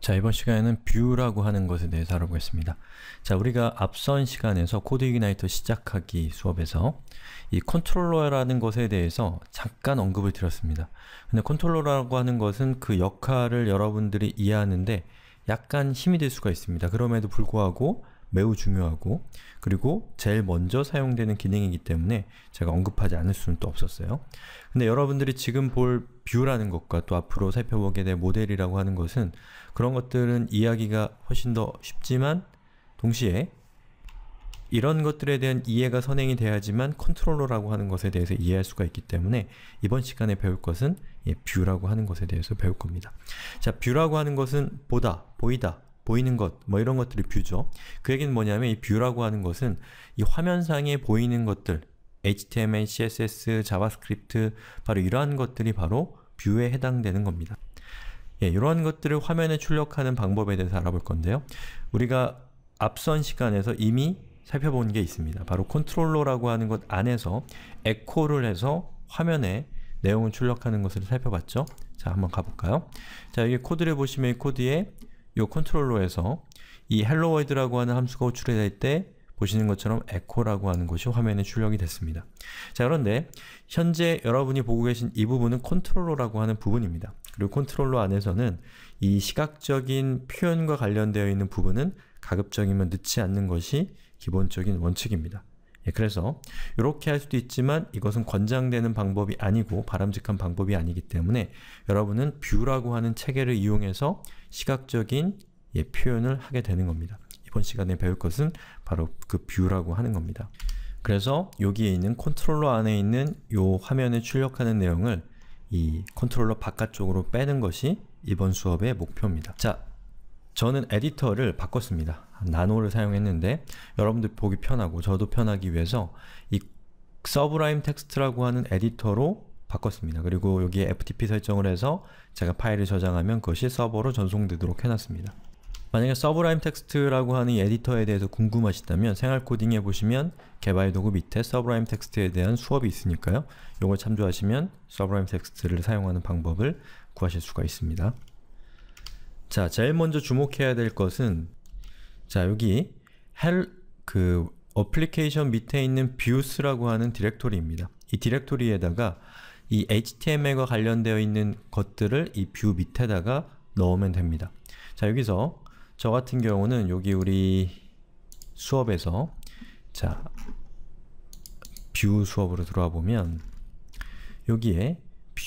자, 이번 시간에는 뷰라고 하는 것에 대해서 알아보겠습니다. 자, 우리가 앞선 시간에서 코드 이그나이터 시작하기 수업에서 이 컨트롤러라는 것에 대해서 잠깐 언급을 드렸습니다. 근데 컨트롤러라고 하는 것은 그 역할을 여러분들이 이해하는데 약간 힘이 될 수가 있습니다. 그럼에도 불구하고 매우 중요하고 그리고 제일 먼저 사용되는 기능이기 때문에 제가 언급하지 않을 수는 또 없었어요. 근데 여러분들이 지금 볼 뷰라는 것과 또 앞으로 살펴보게 될 모델이라고 하는 것은 그런 것들은 이야기가 훨씬 더 쉽지만 동시에 이런 것들에 대한 이해가 선행이 돼야지만 컨트롤러라고 하는 것에 대해서 이해할 수가 있기 때문에 이번 시간에 배울 것은 예, 뷰라고 하는 것에 대해서 배울 겁니다. 자, 뷰라고 하는 것은 보다, 보이다 보이는 것, 뭐 이런 것들이 뷰죠. 그 얘기는 뭐냐면 이 뷰라고 하는 것은 이 화면상에 보이는 것들, HTML, CSS, 자바스크립트, 바로 이러한 것들이 바로 뷰에 해당되는 겁니다. 예, 이러한 것들을 화면에 출력하는 방법에 대해서 알아볼 건데요. 우리가 앞선 시간에서 이미 살펴본 게 있습니다. 바로 컨트롤러라고 하는 것 안에서 에코를 해서 화면에 내용을 출력하는 것을 살펴봤죠. 자, 한번 가볼까요? 자, 여기 코드를 보시면 이 코드에 이 컨트롤러에서 이 hello w o r d 라고 하는 함수가 호출될 때 보시는 것처럼 echo라고 하는 것이 화면에 출력이 됐습니다. 자 그런데 현재 여러분이 보고 계신 이 부분은 컨트롤러라고 하는 부분입니다. 그리고 컨트롤러 안에서는 이 시각적인 표현과 관련되어 있는 부분은 가급적이면 넣지 않는 것이 기본적인 원칙입니다. 예, 그래서 이렇게 할 수도 있지만 이것은 권장되는 방법이 아니고 바람직한 방법이 아니기 때문에 여러분은 뷰라고 하는 체계를 이용해서 시각적인 예, 표현을 하게 되는 겁니다. 이번 시간에 배울 것은 바로 그 뷰라고 하는 겁니다. 그래서 여기에 있는 컨트롤러 안에 있는 이 화면에 출력하는 내용을 이 컨트롤러 바깥쪽으로 빼는 것이 이번 수업의 목표입니다. 자, 저는 에디터를 바꿨습니다. 나노를 사용했는데 여러분들 보기 편하고 저도 편하기 위해서 이 서브라임 텍스트라고 하는 에디터로 바꿨습니다. 그리고 여기에 FTP 설정을 해서 제가 파일을 저장하면 그것이 서버로 전송되도록 해놨습니다. 만약에 서브라임 텍스트라고 하는 에디터에 대해서 궁금하시다면 생활코딩에 보시면 개발도구 밑에 서브라임 텍스트에 대한 수업이 있으니까요. 이걸 참조하시면 서브라임 텍스트를 사용하는 방법을 구하실 수가 있습니다. 자, 제일 먼저 주목해야 될 것은 자, 여기 헬, 그 어플리케이션 밑에 있는 views라고 하는 디렉토리입니다. 이 디렉토리에다가 이 HTML과 관련되어 있는 것들을 이 뷰 밑에다가 넣으면 됩니다. 자, 여기서 저 같은 경우는 여기 우리 수업에서 자, 뷰 수업으로 들어와 보면 여기에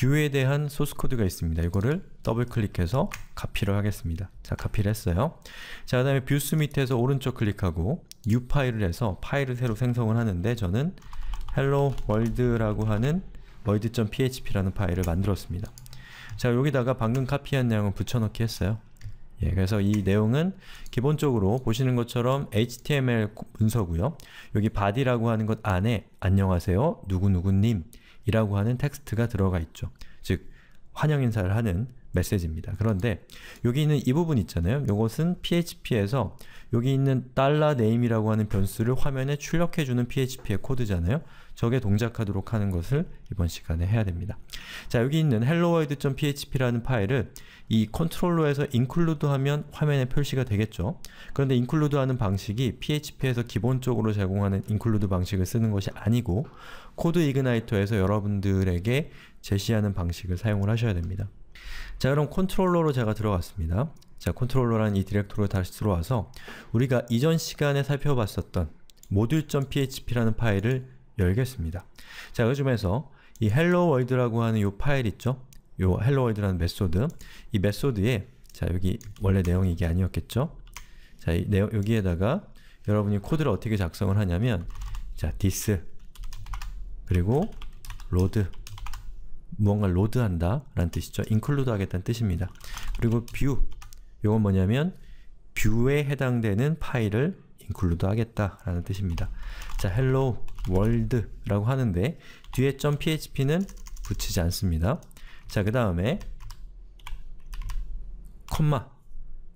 뷰에 대한 소스 코드가 있습니다. 이거를 더블 클릭해서 카피를 하겠습니다. 자, 카피를 했어요. 자, 그 다음에 뷰스 밑에서 오른쪽 클릭하고 U 파일을 해서 파일을 새로 생성을 하는데 저는 hello world라고 하는 world.php라는 파일을 만들었습니다. 자, 여기다가 방금 카피한 내용을 붙여넣기 했어요. 예, 그래서 이 내용은 기본적으로 보시는 것처럼 HTML 문서고요. 여기 body라고 하는 것 안에 안녕하세요 누구누구님 이라고 하는 텍스트가 들어가 있죠. 즉 환영 인사를 하는 메시지입니다. 그런데 여기 있는 이 부분 있잖아요. 이것은 PHP에서 여기 있는 $name이라고 하는 변수를 화면에 출력해주는 PHP의 코드잖아요. 저게 동작하도록 하는 것을 이번 시간에 해야 됩니다. 자, 여기 있는 helloworld.php라는 파일을 이 컨트롤러에서 include 하면 화면에 표시가 되겠죠. 그런데 include 하는 방식이 php에서 기본적으로 제공하는 include 방식을 쓰는 것이 아니고 코드 이그나이터에서 여러분들에게 제시하는 방식을 사용을 하셔야 됩니다. 자 그럼 컨트롤러로 제가 들어갔습니다. 자 컨트롤러라는 이 디렉토리로 다시 들어와서 우리가 이전 시간에 살펴봤었던 module.php라는 파일을 열겠습니다. 자요즘에서이 hello world라고 하는 이 파일 있죠? 이 hello world라는 메소드 이 메소드에 자 여기 원래 내용이 이게 아니었겠죠? 자 이, 내용, 여기에다가 여러분이 코드를 어떻게 작성을 하냐면 자 this 그리고 l o d 무언가를 로드한다 라는 뜻이죠. 인 n c 드 하겠다는 뜻입니다. 그리고 뷰 이건 뭐냐면 뷰에 해당되는 파일을 인 n c 드 하겠다 라는 뜻입니다. 자, hello world 라고 하는데 뒤에 .php는 붙이지 않습니다. 자, 그 다음에 콤마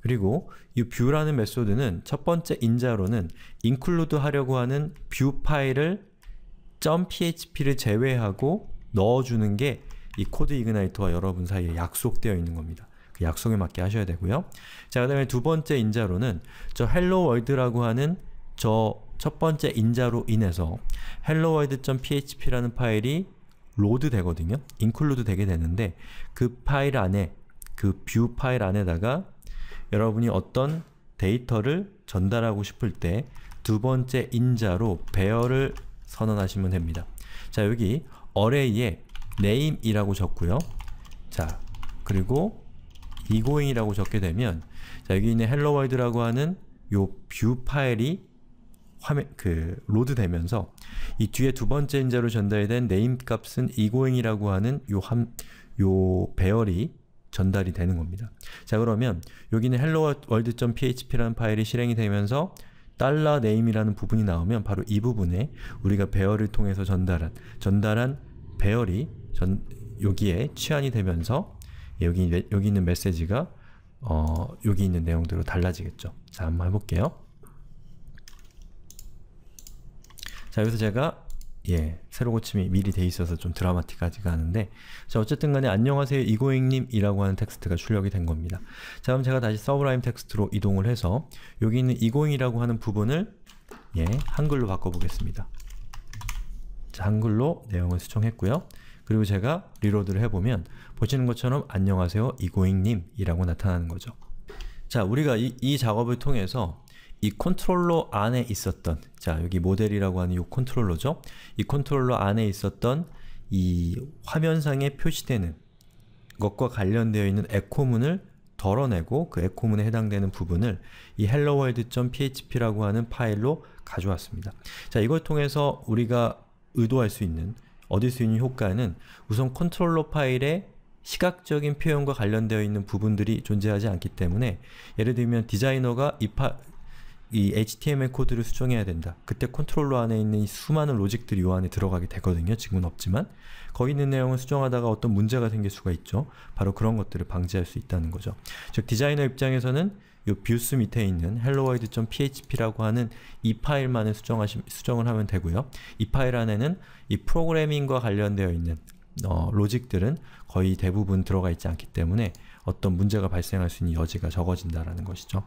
그리고 이 뷰라는 메소드는 첫 번째 인자로는 인 n c 드 하려고 하는 뷰 파일을 .php를 제외하고 넣어주는 게 이 코드 이그나이터와 여러분 사이에 약속되어 있는 겁니다. 그 약속에 맞게 하셔야 되고요. 자, 그 다음에 두 번째 인자로는 저 헬로 월드라고 하는 저 첫 번째 인자로 인해서 헬로 월드 p h p 라는 파일이 로드 되거든요. 인클 c 드 되게 되는데 그 파일 안에 그 뷰 파일 안에다가 여러분이 어떤 데이터를 전달하고 싶을 때 두 번째 인자로 배열을 선언하시면 됩니다. 자 여기 array에 name이라고 적고요. 자, 그리고 이고잉이라고 적게 되면 자, 여기 있는 hello world라고 하는 요 뷰 파일이 화면 그 로드 되면서 이 뒤에 두 번째 인자로 전달된 네임 값은 이고잉이라고 하는 요함요 요 배열이 전달이 되는 겁니다. 자 그러면 여기는 hello world.php라는 파일이 실행이 되면서 달러 네임이라는 부분이 나오면 바로 이 부분에 우리가 배열을 통해서 전달한 전달한 배열이 전 여기에 취한이 되면서 여기 여기 있는 메시지가 어, 여기 있는 내용대로 달라지겠죠. 자, 한번 해볼게요. 자, 여기서 제가 예, 새로 고침이 미리 돼 있어서 좀 드라마틱하지가 않은데 자 어쨌든 간에 안녕하세요 이고잉님이라고 하는 텍스트가 출력이 된 겁니다. 자 그럼 제가 다시 서브라임 텍스트로 이동을 해서 여기 있는 이고잉이라고 하는 부분을 예, 한글로 바꿔보겠습니다. 자, 한글로 내용을 수정했고요. 그리고 제가 리로드를 해보면 보시는 것처럼 안녕하세요 이고잉님이라고 나타나는 거죠. 자, 우리가 이, 이 작업을 통해서 이 컨트롤러 안에 있었던 자 여기 모델이라고 하는 이 컨트롤러죠. 이 컨트롤러 안에 있었던 이 화면상에 표시되는 것과 관련되어 있는 에코문을 덜어내고 그 에코문에 해당되는 부분을 이 helloworld.php라고 하는 파일로 가져왔습니다. 자 이걸 통해서 우리가 의도할 수 있는 얻을 수 있는 효과는 우선 컨트롤러 파일에 시각적인 표현과 관련되어 있는 부분들이 존재하지 않기 때문에 예를 들면 디자이너가 이 파, 이 HTML 코드를 수정해야 된다. 그때 컨트롤러 안에 있는 이 수많은 로직들이 요 안에 들어가게 되거든요. 지금은 없지만 거기 있는 내용을 수정하다가 어떤 문제가 생길 수가 있죠. 바로 그런 것들을 방지할 수 있다는 거죠. 즉 디자이너 입장에서는 요 뷰스 밑에 있는 helloworld.php라고 하는 이 파일만을 수정하시, 수정을 하면 되고요. 이 파일 안에는 이 프로그래밍과 관련되어 있는 어, 로직들은 거의 대부분 들어가 있지 않기 때문에 어떤 문제가 발생할 수 있는 여지가 적어진다라는 것이죠.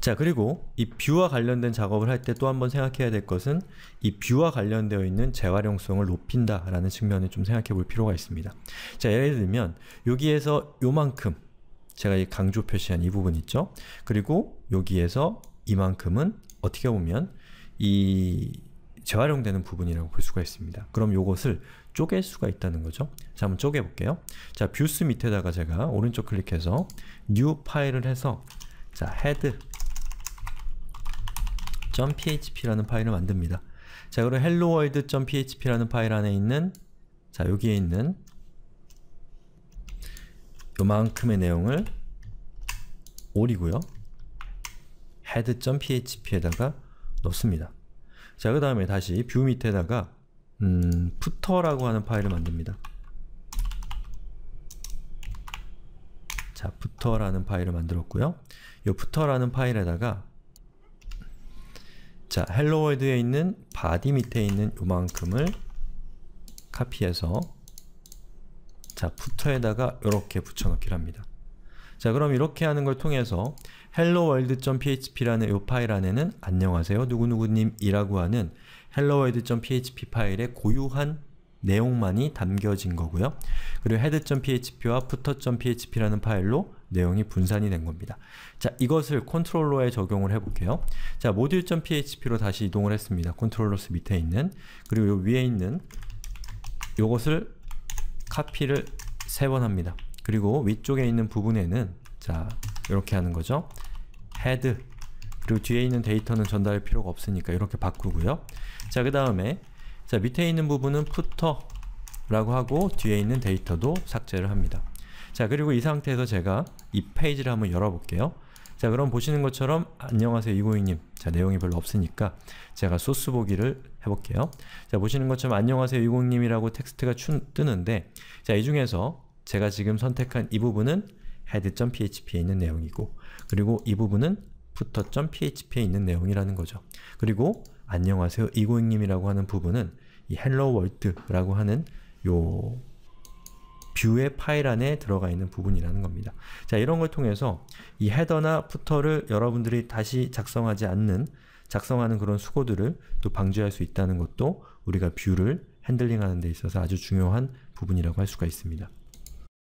자 그리고 이 뷰와 관련된 작업을 할 때 또 한 번 생각해야 될 것은 이 뷰와 관련되어 있는 재활용성을 높인다 라는 측면을 좀 생각해 볼 필요가 있습니다. 자 예를 들면 여기에서 요만큼 제가 이 강조 표시한 이 부분 있죠? 그리고 여기에서 이만큼은 어떻게 보면 이 재활용되는 부분이라고 볼 수가 있습니다. 그럼 요것을 쪼갤 수가 있다는 거죠. 자, 한번 쪼개 볼게요. 자, 뷰스 밑에다가 제가 오른쪽 클릭해서 new 파일을 해서 자, 헤드 php라는 파일을 만듭니다. 자, 그럼 helloworld.php라는 파일 안에 있는 자, 여기에 있는 요만큼의 내용을 올이고요. head.php에다가 넣습니다. 자, 그 다음에 다시 뷰 밑에다가 음, footer라고 하는 파일을 만듭니다. 자, footer라는 파일을 만들었고요. 요 footer라는 파일에다가 자, 헬로 월드에 있는 바디 밑에 있는 요만큼을 카피해서 자, 푸터에다가 이렇게 붙여넣기를 합니다. 자, 그럼 이렇게 하는 걸 통해서 helloworld.php라는 요 파일 안에는 안녕하세요 누구누구님이라고 하는 helloworld.php 파일의 고유한 내용만이 담겨진 거고요. 그리고 head.php와 footer.php라는 파일로 내용이 분산이 된 겁니다. 자, 이것을 컨트롤러에 적용을 해볼게요. 자, 모듈.php로 다시 이동을 했습니다. 컨트롤러스 밑에 있는 그리고 요 위에 있는 요것을 카피를 세 번 합니다. 그리고 위쪽에 있는 부분에는 자, 이렇게 하는 거죠. 헤드 그리고 뒤에 있는 데이터는 전달할 필요가 없으니까 이렇게 바꾸고요. 자, 그 다음에 자 밑에 있는 부분은 f o 라고 하고 뒤에 있는 데이터도 삭제를 합니다. 자 그리고 이 상태에서 제가 이 페이지를 한번 열어볼게요. 자 그럼 보시는 것처럼 안녕하세요 이고잉님 자 내용이 별로 없으니까 제가 소스 보기를 해볼게요 자 보시는 것처럼 안녕하세요 이고잉님이라고 텍스트가 춘, 뜨는데 자이 중에서 제가 지금 선택한 이 부분은 head.php에 있는 내용이고 그리고 이 부분은 footer.php에 있는 내용이라는 거죠 그리고 안녕하세요 이고잉님이라고 하는 부분은 이 hello world라고 하는 요 뷰의 파일 안에 들어가 있는 부분이라는 겁니다. 자, 이런 걸 통해서 이 헤더나 푸터를 여러분들이 다시 작성하지 않는 작성하는 그런 수고들을 또 방지할 수 있다는 것도 우리가 뷰를 핸들링하는 데 있어서 아주 중요한 부분이라고 할 수가 있습니다.